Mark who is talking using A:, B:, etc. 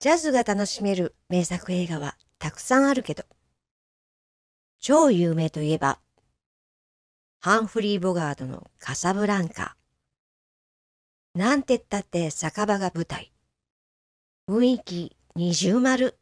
A: ジャズが楽しめる名作映画はたくさんあるけど、超有名といえば、ハンフリー・ボガードのカサブランカ。なんてったって酒場が舞台。雰
B: 囲気二重丸。